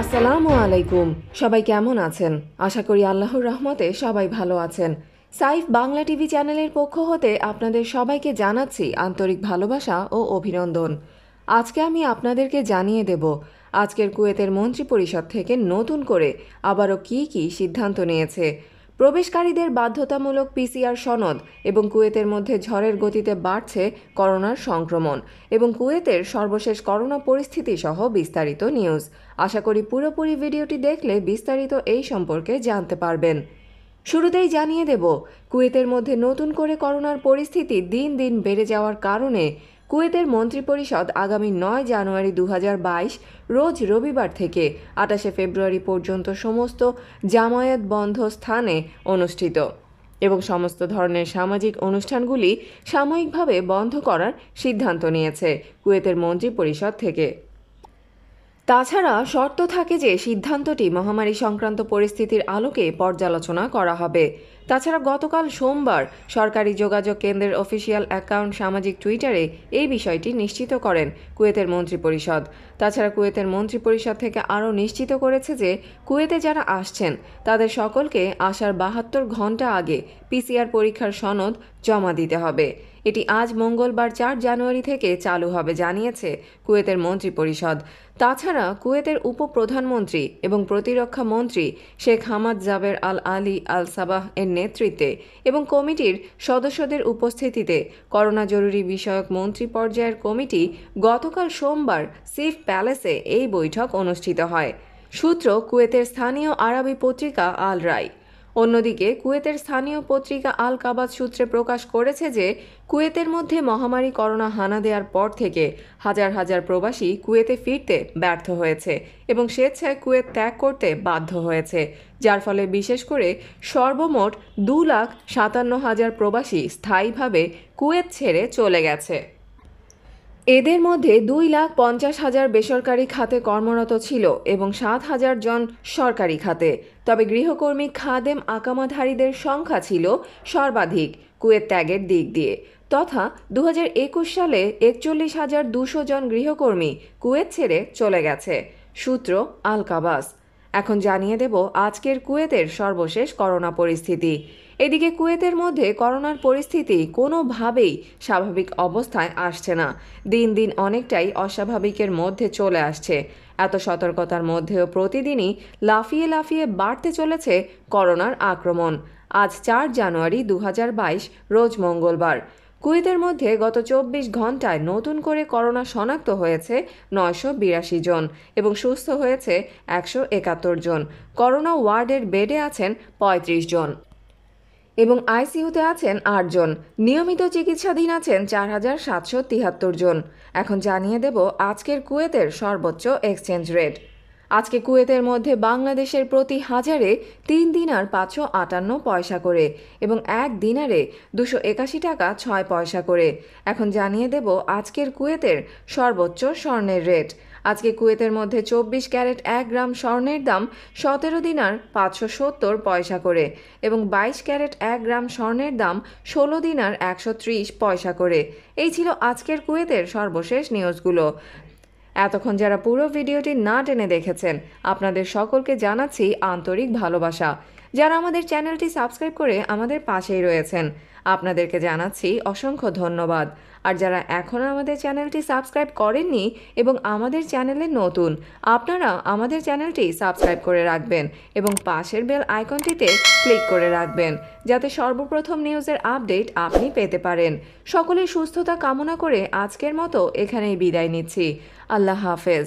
আসসালামু আলাইকুম সবাই কেমন আছেন আশা করি আল্লাহর রহমতে সবাই ভালো আছেন সাইফ বাংলা টিভি চ্যানেলের পক্ষ হতে আপনাদের সবাইকে জানাচ্ছি আন্তরিক ভালোবাসা ও অভিনন্দন আজকে আমি আপনাদেরকে জানিয়ে দেব আজকের কুয়েতের মন্ত্রী পরিষদ থেকে নতুন করে আবারও কী কী সিদ্ধান্ত নিয়েছে প্রবেশকারীদের বাধ্যতামূলক পিসিআর সনদ এবং কুয়েতের মধ্যে ঝড়ের গতিতে বাড়ছে করোনার সংক্রমণ এবং কুয়েতের সর্বশেষ করোনা পরিস্থিতি সহ বিস্তারিত নিউজ আশা করি পুরোপুরি ভিডিওটি দেখলে বিস্তারিত এই সম্পর্কে জানতে পারবেন শুরুতেই জানিয়ে দেব কুয়েতের মধ্যে নতুন করে করোনার পরিস্থিতি দিন দিন বেড়ে যাওয়ার কারণে কুয়েতের মন্ত্রিপরিষদ আগামী নয় জানুয়ারি দু রোজ রবিবার থেকে আটাশে ফেব্রুয়ারি পর্যন্ত সমস্ত জামায়াত বন্ধ স্থানে অনুষ্ঠিত এবং সমস্ত ধরনের সামাজিক অনুষ্ঠানগুলি সাময়িকভাবে বন্ধ করার সিদ্ধান্ত নিয়েছে কুয়েতের মন্ত্রিপরিষদ থেকে তাছাড়া শর্ত থাকে যে সিদ্ধান্তটি মহামারী সংক্রান্ত পরিস্থিতির আলোকে পর্যালোচনা করা হবে তাছাড়া গতকাল সোমবার সরকারি যোগাযোগ কেন্দ্রের অফিসিয়াল অ্যাকাউন্ট সামাজিক টুইটারে এই বিষয়টি নিশ্চিত করেন কুয়েতের মন্ত্রিপরিষদ তাছাড়া কুয়েতের মন্ত্রিপরিষদ থেকে আরও নিশ্চিত করেছে যে কুয়েতে যারা আসছেন তাদের সকলকে আসার বাহাত্তর ঘন্টা আগে পিসিআর পরীক্ষার সনদ জমা দিতে হবে এটি আজ মঙ্গলবার চার জানুয়ারি থেকে চালু হবে জানিয়েছে কুয়েতের মন্ত্রী পরিষদ তাছাড়া কুয়েতের উপপ্রধানমন্ত্রী এবং প্রতিরক্ষা মন্ত্রী Sheikh Hamad Jaber Al Ali Al Sabah এর নেতৃত্বে এবং কমিটির সদস্যদের উপস্থিতিতে করোনা জরুরি বিষয়ক মন্ত্রী পর্যায়ের কমিটি গতকাল সোমবার সিফ প্যালেসে এই বৈঠক অনুষ্ঠিত হয় সূত্র কুয়েতের স্থানীয় আরবি পত্রিকা আল রায় অন্যদিকে কুয়েতের স্থানীয় পত্রিকা আল কাবাদ সূত্রে প্রকাশ করেছে যে কুয়েতের মধ্যে মহামারী করোনা হানা দেওয়ার পর থেকে হাজার হাজার প্রবাসী কুয়েতে ফিরতে ব্যর্থ হয়েছে এবং স্বেচ্ছায় কুয়েত ত্যাগ করতে বাধ্য হয়েছে যার ফলে বিশেষ করে সর্বমোট দু লাখ সাতান্ন হাজার প্রবাসী স্থায়ীভাবে কুয়েত ছেড়ে চলে গেছে এদের মধ্যে দুই লাখ পঞ্চাশ হাজার বেসরকারি খাতে কর্মরত ছিল এবং সাত হাজার জন সরকারি খাতে তবে গৃহকর্মী খাদেম আকামাধারীদের সংখ্যা ছিল সর্বাধিক কুয়েত ত্যাগের দিক দিয়ে তথা দু সালে একচল্লিশ হাজার দুশো জন গৃহকর্মী কুয়েত ছেড়ে চলে গেছে সূত্র আলকাবাস এখন জানিয়ে দেব আজকের কুয়েতের সর্বশেষ করোনা পরিস্থিতি এদিকে কুয়েতের মধ্যে করোনার পরিস্থিতি কোনোভাবেই স্বাভাবিক অবস্থায় আসছে না দিন দিন অনেকটাই অস্বাভাবিকের মধ্যে চলে আসছে এত সতর্কতার মধ্যেও প্রতিদিনই লাফিয়ে লাফিয়ে বাড়তে চলেছে করোনার আক্রমণ আজ চার জানুয়ারি দু রোজ মঙ্গলবার কুয়েতের মধ্যে গত চব্বিশ ঘন্টায় নতুন করে করোনা শনাক্ত হয়েছে নয়শো বিরাশি জন এবং সুস্থ হয়েছে একশো একাত্তর জন করোনা ওয়ার্ডের বেডে আছেন ৩৫ জন এবং আইসিইউতে আছেন আটজন নিয়মিত চিকিৎসাধীন আছেন চার হাজার সাতশো তিয়াত্তর জন এখন জানিয়ে দেব আজকের কুয়েতের সর্বোচ্চ এক্সচেঞ্জ রেট আজকে কুয়েতের মধ্যে বাংলাদেশের প্রতি হাজারে তিন দিনার পাঁচশো আটান্ন পয়সা করে এবং এক দিনারে দুশো একাশি টাকা ছয় পয়সা করে এখন জানিয়ে দেব আজকের কুয়েতের সর্বোচ্চ স্বর্ণের রেট আজকে কুয়েতের মধ্যে চব্বিশ ক্যারেট এক গ্রাম স্বর্ণের দাম সতেরো দিনার পাঁচশো সত্তর পয়সা করে এবং বাইশ ক্যারেট এক গ্রাম স্বর্ণের দাম ষোলো দিনার একশো ত্রিশ পয়সা করে এই ছিল আজকের কুয়েতের সর্বশেষ নিউজগুলো এতক্ষণ যারা পুরো ভিডিওটি না টেনে দেখেছেন আপনাদের সকলকে জানাচ্ছি আন্তরিক ভালোবাসা যারা আমাদের চ্যানেলটি সাবস্ক্রাইব করে আমাদের পাশেই রয়েছেন আপনাদেরকে জানাচ্ছি অসংখ্য ধন্যবাদ আর যারা এখনও আমাদের চ্যানেলটি সাবস্ক্রাইব করেননি এবং আমাদের চ্যানেলে নতুন আপনারা আমাদের চ্যানেলটি সাবস্ক্রাইব করে রাখবেন এবং পাশের বেল আইকনটিতে ক্লিক করে রাখবেন যাতে সর্বপ্রথম নিউজের আপডেট আপনি পেতে পারেন সকলের সুস্থতা কামনা করে আজকের মতো এখানেই বিদায় নিচ্ছি আল্লাহ হাফেজ